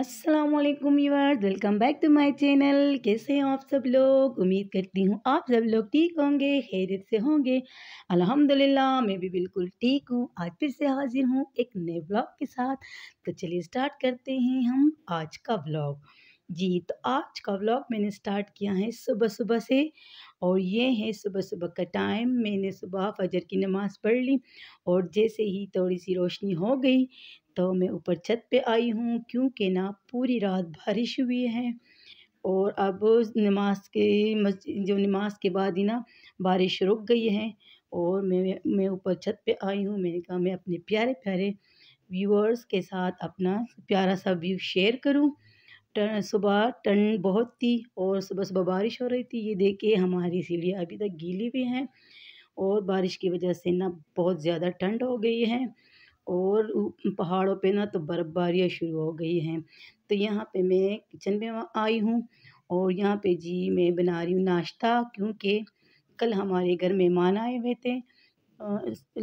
असलम यूर्स welcome back to my channel कैसे हैं आप सब लोग उम्मीद करती हूँ आप सब लोग ठीक होंगे हैरत से होंगे अल्हम्दुलिल्लाह मैं भी बिल्कुल ठीक हूँ आज फिर से हाजिर हूँ एक नए ब्लॉग के साथ तो चलिए स्टार्ट करते हैं हम आज का ब्लॉग जी तो आज का व्लॉग मैंने स्टार्ट किया है सुबह सुबह से और ये है सुबह सुबह का टाइम मैंने सुबह फजर की नमाज़ पढ़ ली और जैसे ही थोड़ी सी रोशनी हो गई तो मैं ऊपर छत पे आई हूँ क्योंकि ना पूरी रात बारिश हुई है और अब नमाज के जो नमाज के बाद ही ना बारिश रुक गई है और मैं मैं ऊपर छत पे आई हूँ मैंने कहा मैं अपने प्यारे प्यारे व्यूअर्स के साथ अपना प्यारा सा व्यू शेयर करूँ सुबह ठंड बहुत थी और सुबह सुबह बारिश हो रही थी ये देख के हमारी सीढ़ियाँ अभी तक गीली भी हैं और बारिश की वजह से ना बहुत ज़्यादा ठंड हो गई है और पहाड़ों पे ना तो बर्फ़बारियाँ शुरू हो गई हैं तो यहाँ पे मैं किचन में आई हूँ और यहाँ पे जी मैं बना रही हूँ नाश्ता क्योंकि कल हमारे घर मेहमान आए हुए थे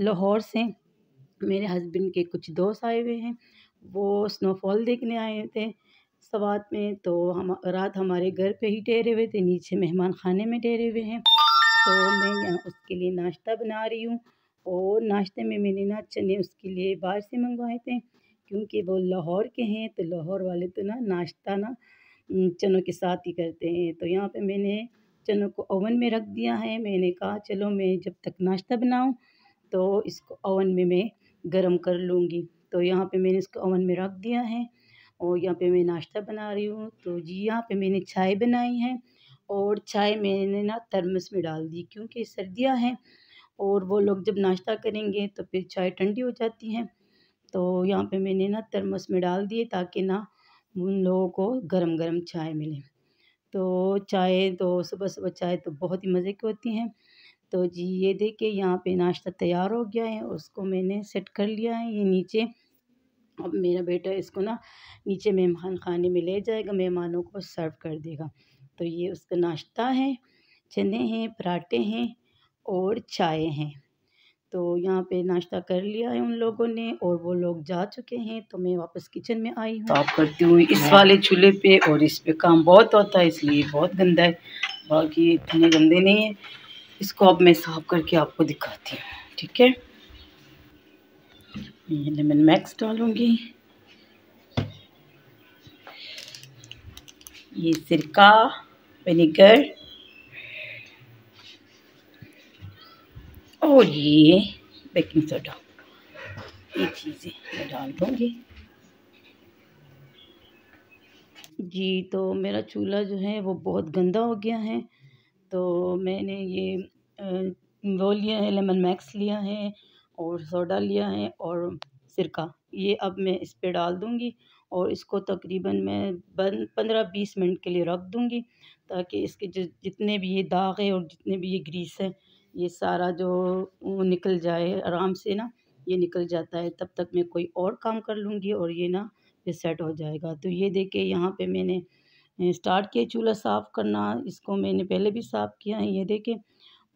लाहौर से मेरे हस्बैंड के कुछ दोस्त आए हुए हैं वो स्नोफॉल देखने आए थे सवात में तो हम रात हमारे घर पे ही ठहरे हुए थे नीचे मेहमान खाने में ठहरे हुए हैं तो मैं यहाँ उसके लिए नाश्ता बना रही हूँ और नाश्ते में मैंने ना चने उसके लिए बाहर से मंगवाए थे क्योंकि वो लाहौर के हैं तो लाहौर वाले तो ना नाश्ता ना चनों के साथ ही करते हैं तो यहाँ पर मैंने चनों को ओवन में रख दिया है मैंने कहा चलो मैं जब तक नाश्ता बनाऊँ तो इसको ओवन में मैं गर्म कर लूँगी तो यहाँ पे मैंने इसको ओवन में रख दिया है और यहाँ पे मैं नाश्ता बना रही हूँ तो जी यहाँ पे मैंने चाय बनाई है और चाय मैंने ना थर्मस में डाल दी क्योंकि सर्दियाँ हैं और वो लोग जब नाश्ता करेंगे तो फिर चाय ठंडी हो जाती है तो यहाँ पे मैंने ना थर्मस में डाल दिए ताकि ना उन लोगों को गर्म गरम चाय मिले तो चाय तो सुबह सुबह चाय तो बहुत ही मज़े की होती हैं तो जी ये देखिए यहाँ पे नाश्ता तैयार हो गया है उसको मैंने सेट कर लिया है ये नीचे अब मेरा बेटा इसको ना नीचे मेहमान खाने में ले जाएगा मेहमानों को सर्व कर देगा तो ये उसका नाश्ता है चने हैं पराठे हैं और चाय हैं तो यहाँ पे नाश्ता कर लिया है उन लोगों ने और वो लोग जा चुके हैं तो मैं वापस किचन में आई हूँ साफ करती हूँ इस वाले चूल्हे पे और इस पे काम बहुत होता है इसलिए बहुत गंदा है बाकी इतने गंदे नहीं है इसको अब मैं साफ करके आपको दिखाती हूँ ठीक है ये लेमन मैक्स डालूँगी ये सिरका विनेगर और ये बेकिंग सोडा ये चीज़ें मैं डाल दूँगी जी तो मेरा चूल्हा जो है वो बहुत गंदा हो गया है तो मैंने ये वो लिया है लेमन मैक्स लिया है और सोडा लिया है और सिरका ये अब मैं इस पे डाल दूँगी और इसको तकरीबन मैं बन पंद्रह बीस मिनट के लिए रख दूँगी ताकि इसके जो जितने भी ये दाग है और जितने भी ये ग्रीस है ये सारा जो निकल जाए आराम से ना ये निकल जाता है तब तक मैं कोई और काम कर लूँगी और ये ना ये सेट हो जाएगा तो ये देखे यहाँ पे मैंने स्टार्ट किया चूल्हा साफ़ करना इसको मैंने पहले भी साफ़ किया है ये देखें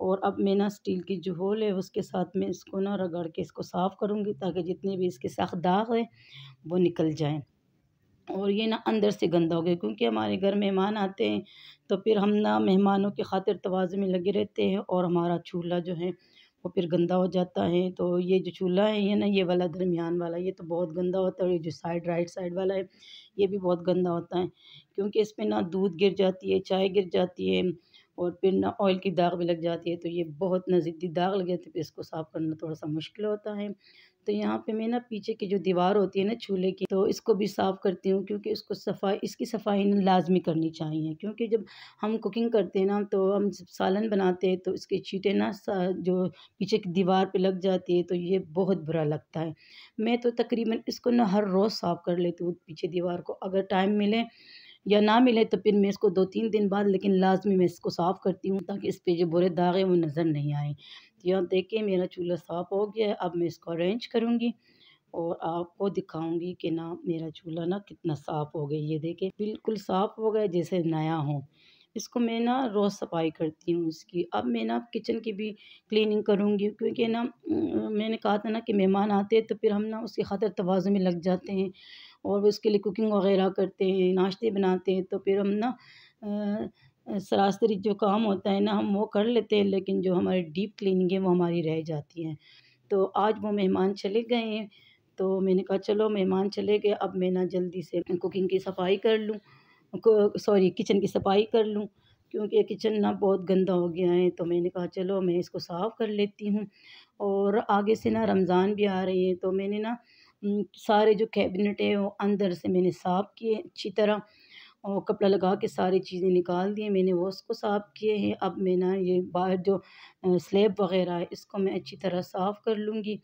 और अब मैं ना स्टील की जो होल है उसके साथ में इसको ना रगड़ के इसको साफ़ करूँगी ताकि जितने भी इसके सख दाग हैं वो निकल जाएँ और ये ना अंदर से गंदा हो गया क्योंकि हमारे घर मेहमान आते हैं तो फिर हम ना मेहमानों की खातिर तोज़ में लगे रहते हैं और हमारा चूल्हा जो है वो फिर गंदा हो जाता है तो ये जो चूल्हा है ये ना ये वाला दरमियान वाला ये तो बहुत गंदा होता है और ये जो साइड राइट साइड वाला है ये भी बहुत गंदा होता है क्योंकि इसमें ना दूध गिर जाती है चाय गिर जाती है और फिर ना ऑयल की दाग भी लग जाती है तो ये बहुत ना ज़िद्दी दाग लग जाती है फिर इसको साफ़ करना थोड़ा सा मुश्किल होता है तो यहाँ पे मैं ना पीछे की जो दीवार होती है ना चूल्हे की तो इसको भी साफ़ करती हूँ क्योंकि इसको सफाई इसकी सफाई ना लाजमी करनी चाहिए क्योंकि जब हम कुकिंग करते हैं ना तो हम सालन बनाते हैं तो इसके छीटे ना जो पीछे की दीवार पे लग जाती है तो ये बहुत बुरा लगता है मैं तो तकरीबन इसको ना हर रोज़ साफ़ कर लेती हूँ पीछे दीवार को अगर टाइम मिले या ना मिले तो फिर मैं इसको दो तीन दिन बाद लेकिन लाजमी मैं इसको साफ़ करती हूँ ताकि इस पर जो बुरे दाग हैं वो नज़र नहीं आए तो यहाँ देखें मेरा चूल्हा साफ़ हो गया है अब मैं इसको अरेंज करूँगी और आपको दिखाऊंगी कि ना मेरा चूल्हा ना कितना साफ़ हो गया ये देखें बिल्कुल साफ़ हो गया जैसे नया हो इसको मैं ना रोज़ सफाई करती हूँ इसकी अब मैं ना किचन की भी क्लीनिंग करूँगी क्योंकि ना मैंने कहा था ना कि मेहमान आते हैं तो फिर हम ना उसकी खातर तोज़ु में लग जाते हैं और उसके लिए कुकिंग वगैरह करते हैं नाश्ते बनाते हैं तो फिर हम ना सरासरी जो काम होता है ना हम वो कर लेते हैं लेकिन जो हमारी डीप क्लिनिंग है वो हमारी रह जाती है तो आज वो मेहमान चले गए हैं तो मैंने कहा चलो मेहमान चले गए अब मैं ना जल्दी से कुकिंग की सफाई कर लूँ सॉरी किचन की सफाई कर लूँ क्योंकि किचन ना बहुत गंदा हो गया है तो मैंने कहा चलो मैं इसको साफ़ कर लेती हूँ और आगे से ना रमज़ान भी आ रही है तो मैंने ना सारे जो कैबिनेट है वो अंदर से मैंने साफ़ किए अच्छी तरह और कपड़ा लगा के सारी चीज़ें निकाल दी हैं मैंने वो उसको साफ़ किए हैं अब मैं ना ये बाहर जो स्लेब वग़ैरह है इसको मैं अच्छी तरह साफ़ कर लूँगी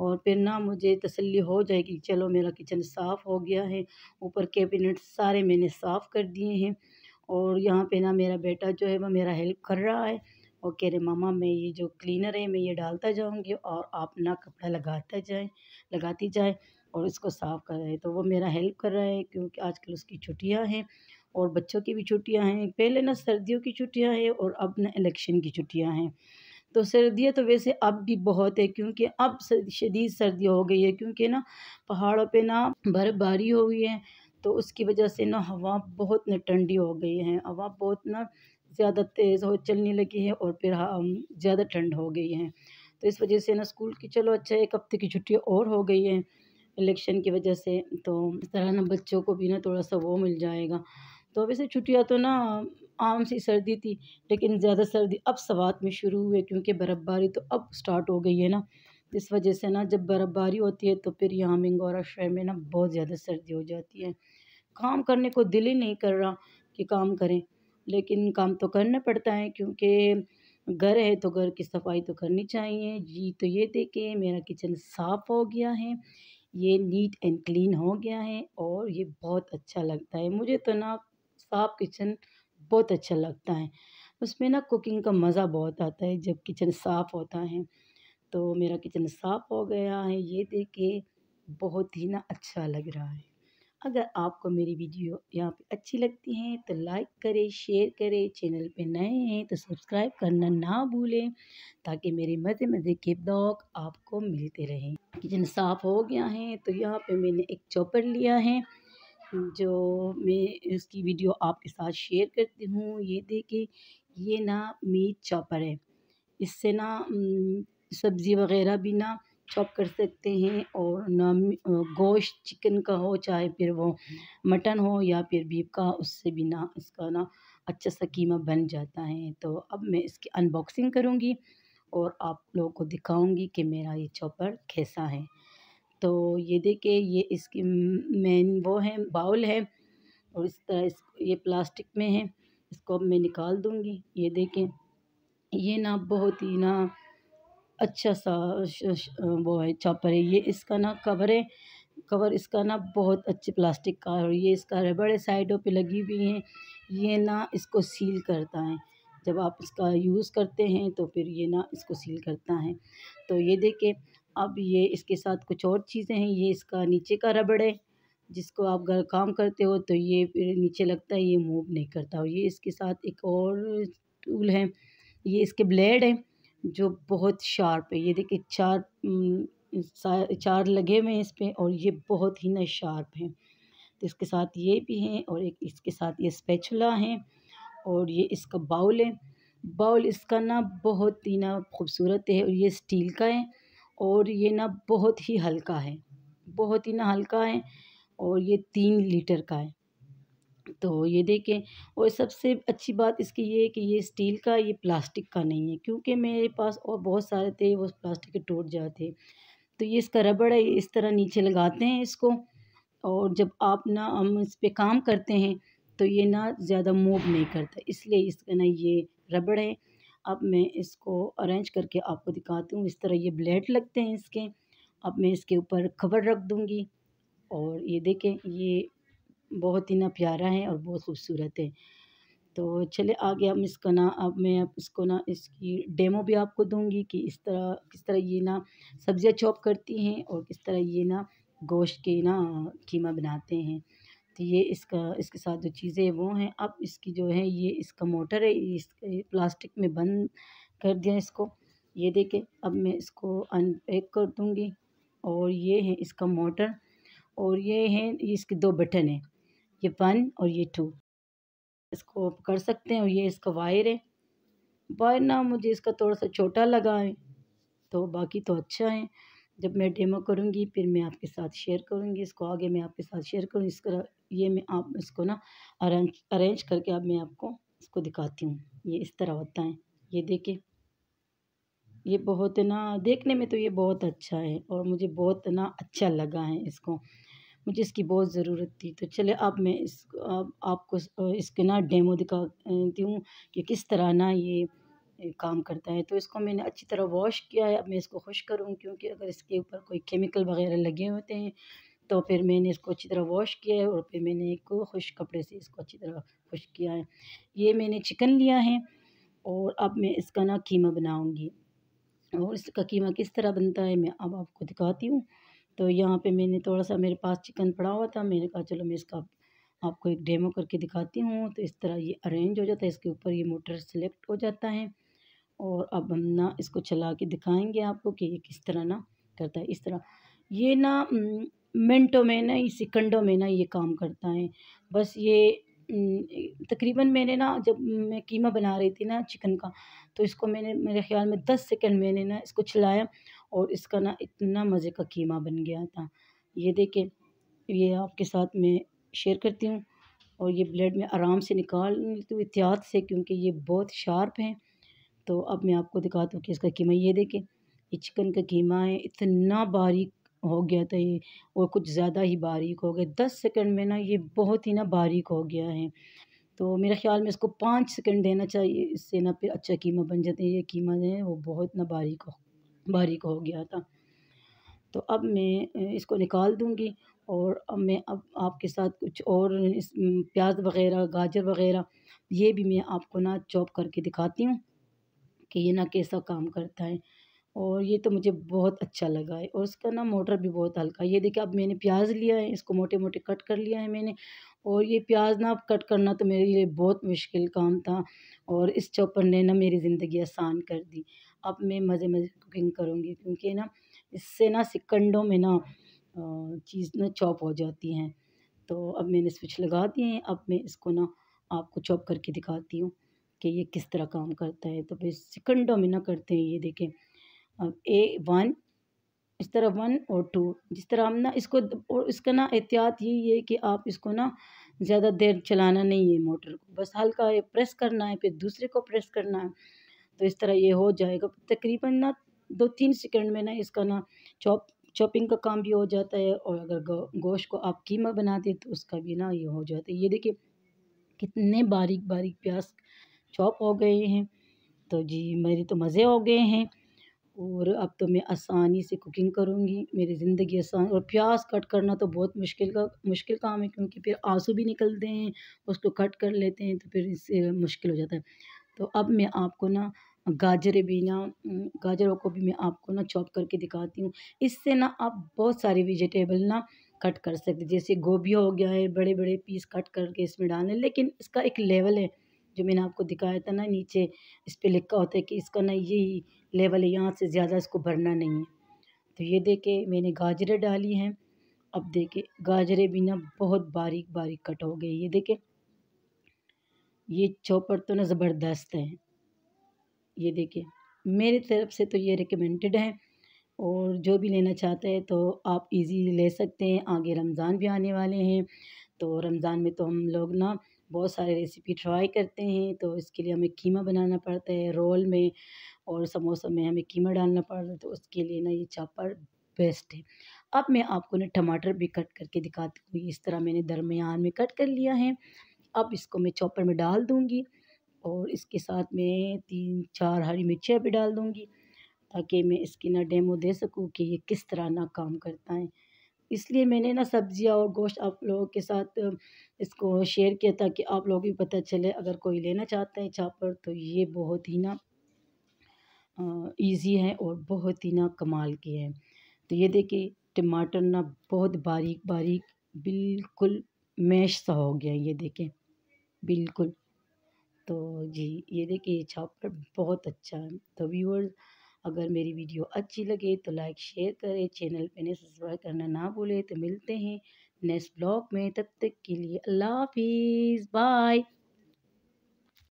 और फिर ना मुझे तसल्ली हो जाएगी चलो मेरा किचन साफ़ हो गया है ऊपर कैबिनेट सारे मैंने साफ़ कर दिए हैं और यहाँ पे ना मेरा बेटा जो है वो मेरा हेल्प कर रहा है और कह रहे मामा मैं ये जो क्लीनर है मैं ये डालता जाऊँगी और आप ना कपड़ा लगाता जाए लगाती जाए और इसको साफ़ कर रहे तो वो मेरा हेल्प कर रहा है क्योंकि आजकल उसकी छुट्टियाँ हैं और बच्चों की भी छुट्टियाँ हैं पहले ना सर्दियों की छुट्टियाँ हैं और अब ना इलेक्शन की छुट्टियाँ हैं तो सर्दियाँ तो वैसे अब भी बहुत है क्योंकि अब शदीद सर्दी हो गई है क्योंकि ना पहाड़ों पे ना बर्फ़बारी हो गई है तो उसकी वजह से ना हवा बहुत ना ठंडी हो गई है हवा बहुत ना ज़्यादा तेज़ हो चलने लगी है और फिर हम ज़्यादा ठंड हो गई है तो इस वजह से ना स्कूल की चलो अच्छा एक हफ्ते की छुट्टी और हो गई है इलेक्शन की वजह से तो इस तरह ना बच्चों को भी ना थोड़ा सा वो मिल जाएगा तो वैसे छुट्टियाँ तो ना आम सी सर्दी थी लेकिन ज़्यादा सर्दी अब सवात में शुरू हुई क्योंकि बर्फ़बारी तो अब स्टार्ट हो गई है ना इस वजह से ना जब बर्फ़बारी होती है तो फिर यहाँ मिंगौरा शहर में ना बहुत ज़्यादा सर्दी हो जाती है काम करने को दिल ही नहीं कर रहा कि काम करें लेकिन काम तो करना पड़ता है क्योंकि घर है तो घर की सफाई तो करनी चाहिए जी तो ये देखें मेरा किचन साफ़ हो गया है ये नीट एंड क्लीन हो गया है और ये बहुत अच्छा लगता है मुझे तो ना साफ किचन बहुत अच्छा लगता है उसमें ना कुकिंग का मज़ा बहुत आता है जब किचन साफ़ होता है तो मेरा किचन साफ़ हो गया है ये देख के बहुत ही ना अच्छा लग रहा है अगर आपको मेरी वीडियो यहाँ पे अच्छी लगती है तो लाइक करें शेयर करें चैनल पे नए हैं तो सब्सक्राइब करना ना भूलें ताकि मेरे मज़े मज़े के ब्लॉग आपको मिलते रहें किचन साफ़ हो गया है तो यहाँ पे मैंने एक चॉपर लिया है जो मैं इसकी वीडियो आपके साथ शेयर करती हूँ ये देखें ये ना मीट चॉपर है इससे ना सब्ज़ी वगैरह भी ना चॉप कर सकते हैं और नम गोश्त चिकन का हो चाहे फिर वो मटन हो या फिर बीफ का उससे भी ना इसका ना अच्छा सा कीमा बन जाता है तो अब मैं इसकी अनबॉक्सिंग करूँगी और आप लोगों को दिखाऊँगी कि मेरा ये चॉपर कैसा है तो ये देखे ये इसकी मेन वो है बाउल है और इस तरह इस ये प्लास्टिक में है इसको अब मैं निकाल दूँगी ये देखें ये ना बहुत ही ना अच्छा सा वो है चॉपर है ये इसका ना कवर है कवर इसका ना बहुत अच्छे प्लास्टिक का और ये इसका रबड़ है साइडों पे लगी हुई हैं ये ना इसको सील करता है जब आप इसका यूज़ करते हैं तो फिर ये ना इसको सील करता है तो ये देखें अब ये इसके साथ कुछ और चीज़ें हैं ये इसका नीचे का रबड़ है जिसको आप घर काम करते हो तो ये फिर नीचे लगता है ये मूव नहीं करता और ये इसके साथ एक और टूल है ये इसके ब्लेड है जो बहुत शार्प है ये देखिए चार चार लगे हुए हैं इस पर और ये बहुत ही ना शार्प है तो इसके साथ ये भी हैं और एक इसके साथ ये स्पेचुला है और ये इसका बाउल है बाउल इसका ना बहुत ही ना खूबसूरत है और ये स्टील का है और ये ना बहुत ही हल्का है बहुत ही ना हल्का है और ये तीन लीटर का है तो ये देखें और सबसे अच्छी बात इसकी ये है कि ये स्टील का ये प्लास्टिक का नहीं है क्योंकि मेरे पास और बहुत सारे थे वो प्लास्टिक के टूट जाते तो ये इसका रबड़ है इस तरह नीचे लगाते हैं इसको और जब आप ना हम इस पर काम करते हैं तो ये ना ज़्यादा मूव नहीं करता इसलिए इसका ना ये रबड़ है अब मैं इसको अरेंज करके आपको दिखाती हूँ इस तरह ये ब्लेड लगते हैं इसके अब मैं इसके ऊपर खबर रख दूँगी और ये देखें ये बहुत ही ना प्यारा है और बहुत खूबसूरत है तो चले आगे हम इसका ना अब मैं अब इसको ना इसकी डेमो भी आपको दूंगी कि इस तरह किस तरह ये ना सब्ज़ियाँ चॉप करती हैं और किस तरह ये ना गोश्त के ना कीमा बनाते हैं तो ये इसका इसके साथ जो चीज़ें वो हैं अब इसकी जो है ये इसका मोटर है इस प्लास्टिक में बंद कर दिया इसको ये देखें अब मैं इसको अनपैक कर दूँगी और ये है इसका मोटर और ये है इसके दो बटन हैं ये वन और ये टू इसको आप कर सकते हैं और ये इसका वायर है वायर ना मुझे इसका थोड़ा सा छोटा लगा है तो बाकी तो अच्छा है जब मैं डेमो करूँगी फिर मैं आपके साथ शेयर करूँगी इसको आगे मैं आपके साथ शेयर करूँगी इसका ये मैं आप इसको ना अरेंज अरेंज करके अब मैं आपको इसको दिखाती हूँ ये इस तरह होता है ये देखें ये बहुत ना देखने में तो ये बहुत अच्छा है और मुझे बहुत ना अच्छा लगा है इसको मुझे इसकी बहुत ज़रूरत थी तो चले अब मैं इस अब आपको इसके ना डेमो दिखाती हूँ कि किस तरह ना ये काम करता है तो इसको मैंने अच्छी तरह वॉश किया है अब मैं इसको खुश करूँ क्योंकि अगर इसके ऊपर कोई केमिकल वगैरह लगे होते हैं तो फिर मैंने इसको अच्छी तरह वॉश किया है और फिर मैंने एक खुश कपड़े से इसको अच्छी तरह खुश किया है ये मैंने चिकन लिया है और अब मैं इसका ना कीमा बनाऊँगी और इसका कीमा किस तरह बनता है मैं अब आपको दिखाती हूँ तो यहाँ पे मैंने थोड़ा सा मेरे पास चिकन पड़ा हुआ था मैंने कहा चलो मैं इसका आपको एक डेमो करके दिखाती हूँ तो इस तरह ये अरेंज हो जाता है इसके ऊपर ये मोटर सेलेक्ट हो जाता है और अब हम ना इसको चला के दिखाएंगे आपको कि ये किस तरह ना करता है इस तरह ये ना मिनटों में ना ये सेकंडों में ना ये काम करता है बस ये तकरीबन मैंने ना जब मैं कीमा बना रही थी ना चिकन का तो इसको मैंने मेरे ख्याल में दस सेकंड मैंने ना इसको चलाया और इसका ना इतना मज़े का कीमा बन गया था ये देखें ये आपके साथ मैं शेयर करती हूँ और ये ब्लेड में आराम से निकाल लेती तो हूँ एहतियात से क्योंकि ये बहुत शार्प है तो अब मैं आपको दिखाती हूँ कि इसका कीमा ये देखें ये चिकन का कीमा है इतना बारीक हो गया था ये और कुछ ज़्यादा ही बारीक हो गया दस सेकंड में ना ये बहुत ही ना बारीक हो गया है तो मेरे ख्याल में इसको पाँच सेकंड देना चाहिए इससे ना फिर अच्छा कीमा बन जाते हैं ये कीमा है वो बहुत ना बारीक हो बारीक हो गया था तो अब मैं इसको निकाल दूँगी और अब मैं अब आपके साथ कुछ और इस प्याज वगैरह गाजर वगैरह ये भी मैं आपको ना चॉप करके दिखाती हूँ कि ये ना कैसा काम करता है और ये तो मुझे बहुत अच्छा लगा है और उसका ना मोटर भी बहुत हल्का ये देखिए अब मैंने प्याज लिया है इसको मोटे मोटे कट कर लिया है मैंने और ये प्याज ना कट करना तो मेरे लिए बहुत मुश्किल काम था और इस चॉपर ने ना मेरी ज़िंदगी आसान कर दी अब मैं मज़े मज़े कुकिंग करूँगी क्योंकि ना इससे ना सिकंडों में ना चीज़ ना चॉप हो जाती हैं तो अब मैंने स्विच लगा दिए हैं अब मैं इसको ना आपको चॉप करके दिखाती हूँ कि ये किस तरह काम करता है तो फिर सिकंडों में ना करते हैं ये देखें अब ए वन इस तरह वन और टू जिस तरह हम ना इसको और इसका ना एहतियात यही है कि आप इसको ना ज़्यादा देर चलाना नहीं है मोटर को बस हल्का प्रेस करना है फिर दूसरे को प्रेस करना है तो इस तरह ये हो जाएगा तकरीबन ना दो तीन सेकंड में ना इसका ना चॉप चॉपिंग का काम भी हो जाता है और अगर गोश्त को आप कीमा बनाते तो उसका भी ना ये हो जाता है ये देखिए कितने बारीक बारीक प्याज चॉप हो गए हैं तो जी मेरे तो मज़े हो गए हैं और अब तो मैं आसानी से कुकिंग करूँगी मेरी ज़िंदगी आसान और प्याज कट करना तो बहुत मुश्किल का मुश्किल काम है क्योंकि फिर आंसू भी निकलते हैं उसको कट कर लेते हैं तो फिर इससे मुश्किल हो जाता है तो अब मैं आपको ना गाजरें भी ना गाजरों को भी मैं आपको ना चॉप करके दिखाती हूँ इससे ना आप बहुत सारे वेजिटेबल ना कट कर सकते जैसे गोभी हो गया है बड़े बड़े पीस कट करके इसमें डालें लेकिन इसका एक लेवल है जो मैंने आपको दिखाया था ना नीचे इस पर लिखा होता है कि इसका ना यही लेवल है यहाँ से ज़्यादा इसको भरना नहीं है तो ये देखे मैंने गाजरें डाली हैं अब देखे गाजरें भी ना बहुत बारीक बारीक कट हो गए ये देखे ये चौपर तो ना ज़बरदस्त है ये देखिए मेरी तरफ से तो ये रिकमेंडेड है और जो भी लेना चाहता है तो आप इजी ले सकते हैं आगे रमज़ान भी आने वाले हैं तो रमज़ान में तो हम लोग ना बहुत सारे रेसिपी ट्राई करते हैं तो इसके लिए हमें कीमा बनाना पड़ता है रोल में और समोसा में हमें कीमा डालना पड़ता है तो उसके लिए ना ये चापर बेस्ट है अब मैं आपको ना टमाटर भी कट करके दिखाती हूँ इस तरह मैंने दरमियान में कट कर लिया है अब इसको मैं चॉपर में डाल दूँगी और इसके साथ मैं तीन चार हरी मिर्चियाँ भी डाल दूँगी ताकि मैं इसकी ना डेमो दे सकूँ कि ये किस तरह ना काम करता है इसलिए मैंने ना सब्ज़ियाँ और गोश्त आप लोगों के साथ इसको शेयर किया ताकि आप लोगों को पता चले अगर कोई लेना चाहता है चापर तो ये बहुत ही ना इजी है और बहुत ही ना कमाल की है तो ये देखिए टमाटर ना बहुत बारीक बारीक बिल्कुल मैश सा हो गया ये देखें बिल्कुल तो जी ये देखिए ये छापर बहुत अच्छा है तो व्यूअर्स अगर मेरी वीडियो अच्छी लगे तो लाइक शेयर करें चैनल पे नहीं सब्सक्राइब करना ना भूलें तो मिलते हैं नेक्स्ट ब्लॉग में तब तक के लिए अल्लाह हाफिज़ बाय